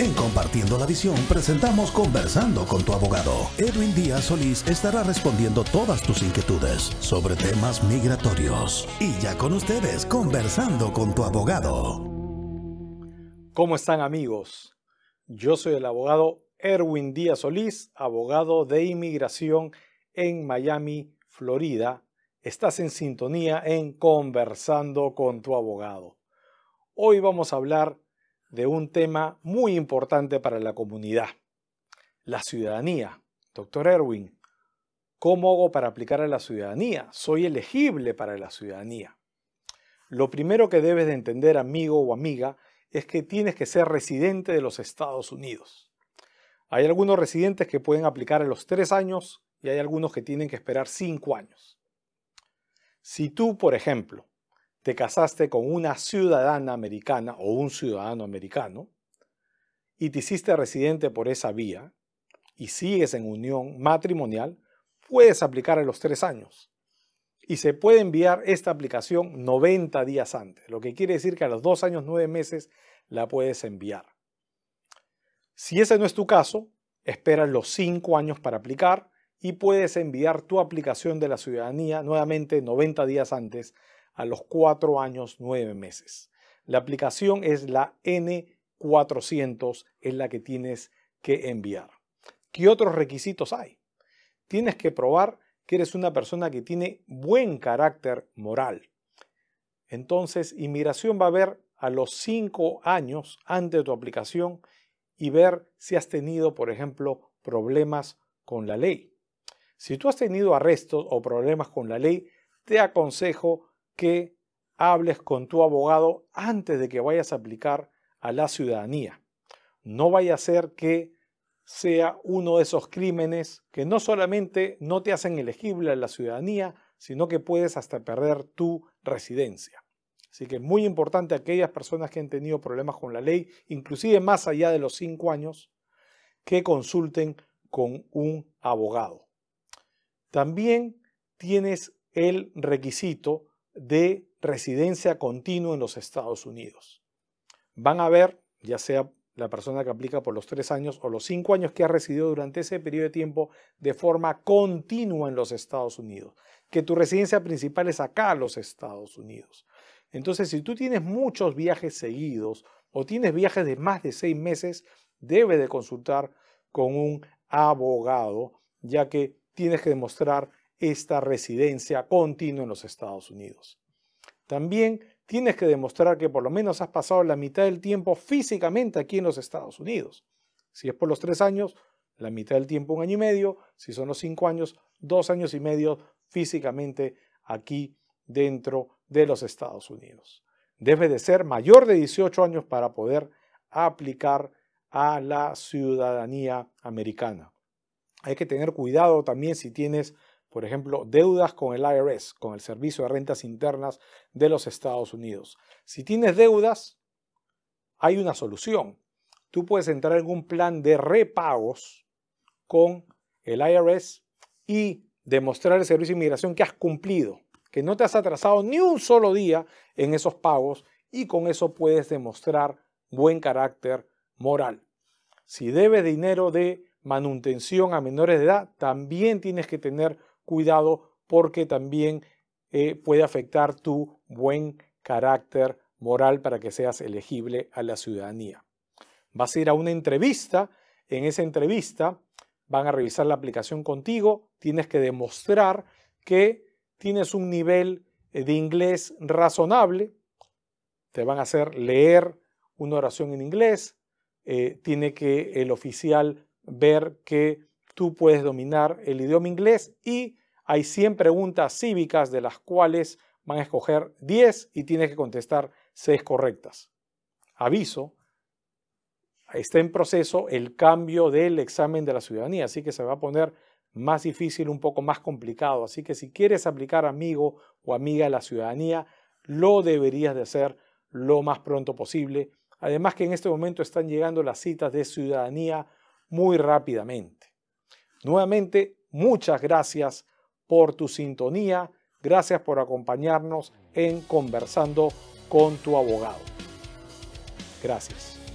En Compartiendo la Visión presentamos Conversando con tu abogado. Erwin Díaz Solís estará respondiendo todas tus inquietudes sobre temas migratorios. Y ya con ustedes, Conversando con tu abogado. ¿Cómo están amigos? Yo soy el abogado Erwin Díaz Solís, abogado de inmigración en Miami, Florida. Estás en sintonía en Conversando con tu abogado. Hoy vamos a hablar de un tema muy importante para la comunidad, la ciudadanía. Doctor Erwin, ¿cómo hago para aplicar a la ciudadanía? Soy elegible para la ciudadanía. Lo primero que debes de entender, amigo o amiga, es que tienes que ser residente de los Estados Unidos. Hay algunos residentes que pueden aplicar a los tres años y hay algunos que tienen que esperar cinco años. Si tú, por ejemplo, te casaste con una ciudadana americana o un ciudadano americano y te hiciste residente por esa vía y sigues en unión matrimonial, puedes aplicar a los tres años. Y se puede enviar esta aplicación 90 días antes, lo que quiere decir que a los dos años, nueve meses la puedes enviar. Si ese no es tu caso, espera los cinco años para aplicar y puedes enviar tu aplicación de la ciudadanía nuevamente 90 días antes a los cuatro años nueve meses. La aplicación es la N400, es la que tienes que enviar. ¿Qué otros requisitos hay? Tienes que probar que eres una persona que tiene buen carácter moral. Entonces, inmigración va a ver a los cinco años antes de tu aplicación y ver si has tenido, por ejemplo, problemas con la ley. Si tú has tenido arrestos o problemas con la ley, te aconsejo que hables con tu abogado antes de que vayas a aplicar a la ciudadanía. No vaya a ser que sea uno de esos crímenes que no solamente no te hacen elegible a la ciudadanía, sino que puedes hasta perder tu residencia. Así que es muy importante aquellas personas que han tenido problemas con la ley, inclusive más allá de los cinco años, que consulten con un abogado. También tienes el requisito de residencia continua en los Estados Unidos. Van a ver, ya sea la persona que aplica por los tres años o los cinco años que ha residido durante ese periodo de tiempo de forma continua en los Estados Unidos, que tu residencia principal es acá, los Estados Unidos. Entonces, si tú tienes muchos viajes seguidos o tienes viajes de más de seis meses, debe de consultar con un abogado, ya que tienes que demostrar esta residencia continua en los Estados Unidos. También tienes que demostrar que por lo menos has pasado la mitad del tiempo físicamente aquí en los Estados Unidos. Si es por los tres años, la mitad del tiempo un año y medio. Si son los cinco años, dos años y medio físicamente aquí dentro de los Estados Unidos. Debe de ser mayor de 18 años para poder aplicar a la ciudadanía americana. Hay que tener cuidado también si tienes por ejemplo, deudas con el IRS, con el Servicio de Rentas Internas de los Estados Unidos. Si tienes deudas, hay una solución. Tú puedes entrar en un plan de repagos con el IRS y demostrar el servicio de inmigración que has cumplido, que no te has atrasado ni un solo día en esos pagos y con eso puedes demostrar buen carácter moral. Si debes dinero de manutención a menores de edad, también tienes que tener cuidado porque también eh, puede afectar tu buen carácter moral para que seas elegible a la ciudadanía. Vas a ir a una entrevista, en esa entrevista van a revisar la aplicación contigo, tienes que demostrar que tienes un nivel de inglés razonable, te van a hacer leer una oración en inglés, eh, tiene que el oficial ver que tú puedes dominar el idioma inglés y hay 100 preguntas cívicas de las cuales van a escoger 10 y tienes que contestar 6 correctas. Aviso, está en proceso el cambio del examen de la ciudadanía, así que se va a poner más difícil, un poco más complicado. Así que si quieres aplicar amigo o amiga a la ciudadanía, lo deberías de hacer lo más pronto posible. Además que en este momento están llegando las citas de ciudadanía muy rápidamente. Nuevamente, muchas gracias por tu sintonía. Gracias por acompañarnos en Conversando con tu abogado. Gracias.